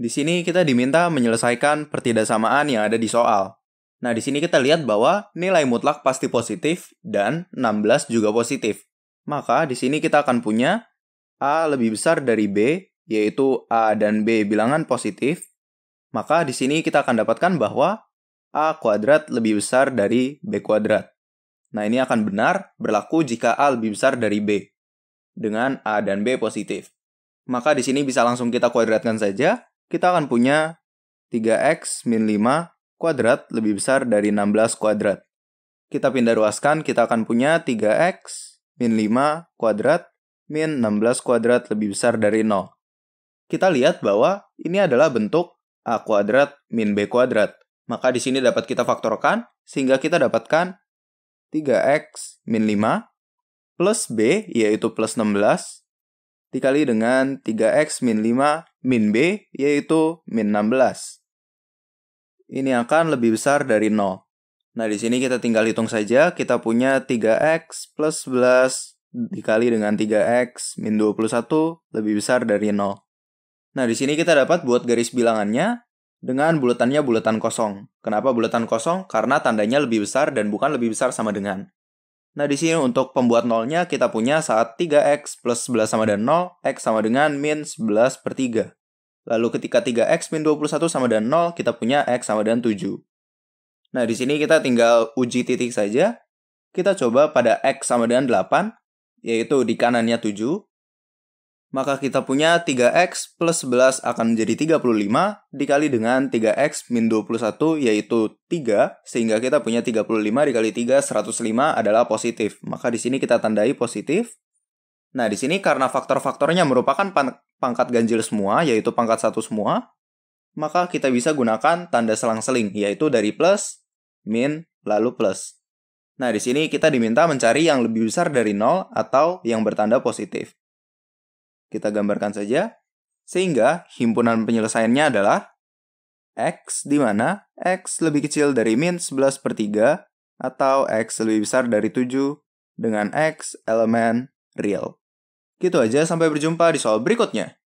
Di sini kita diminta menyelesaikan pertidaksamaan yang ada di soal. Nah, di sini kita lihat bahwa nilai mutlak pasti positif dan 16 juga positif. Maka di sini kita akan punya A lebih besar dari B, yaitu A dan B bilangan positif. Maka di sini kita akan dapatkan bahwa A kuadrat lebih besar dari B kuadrat. Nah, ini akan benar berlaku jika A lebih besar dari B dengan A dan B positif. Maka di sini bisa langsung kita kuadratkan saja kita akan punya 3x min 5 kuadrat lebih besar dari 16 kuadrat. Kita pindah ruaskan, kita akan punya 3x min 5 kuadrat min 16 kuadrat lebih besar dari 0. Kita lihat bahwa ini adalah bentuk a kuadrat min b kuadrat. Maka di sini dapat kita faktorkan sehingga kita dapatkan 3x min 5 plus b yaitu plus 16 dikali dengan 3x min 5 min b yaitu min 16. Ini akan lebih besar dari 0. Nah, di sini kita tinggal hitung saja, kita punya 3x plus 11 dikali dengan 3x min 21 lebih besar dari 0. Nah, di sini kita dapat buat garis bilangannya dengan buletannya bulatan kosong. Kenapa bulatan kosong? Karena tandanya lebih besar dan bukan lebih besar sama dengan. Nah, di sini untuk pembuat nolnya kita punya saat 3x plus 11 sama dengan 0, x sama dengan min 11 per 3. Lalu ketika 3x min 21 sama dengan 0, kita punya x sama dengan 7. Nah, di sini kita tinggal uji titik saja. Kita coba pada x sama dengan 8, yaitu di kanannya 7 maka kita punya 3x plus 11 akan menjadi 35 dikali dengan 3x min 21 yaitu 3 sehingga kita punya 35 dikali 3 105 adalah positif. Maka di sini kita tandai positif. Nah, di sini karena faktor-faktornya merupakan pangkat ganjil semua yaitu pangkat 1 semua, maka kita bisa gunakan tanda selang-seling yaitu dari plus, min, lalu plus. Nah, di sini kita diminta mencari yang lebih besar dari 0 atau yang bertanda positif. Kita gambarkan saja. Sehingga himpunan penyelesaiannya adalah X di mana X lebih kecil dari min 11 per 3 atau X lebih besar dari 7 dengan X elemen real. Gitu aja sampai berjumpa di soal berikutnya.